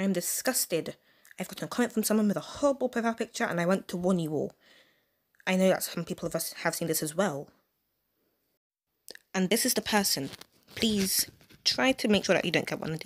I am disgusted. I've gotten a comment from someone with a horrible profile picture and I went to warn you all. I know that some people of us have seen this as well. And this is the person. Please try to make sure that you don't get one of these.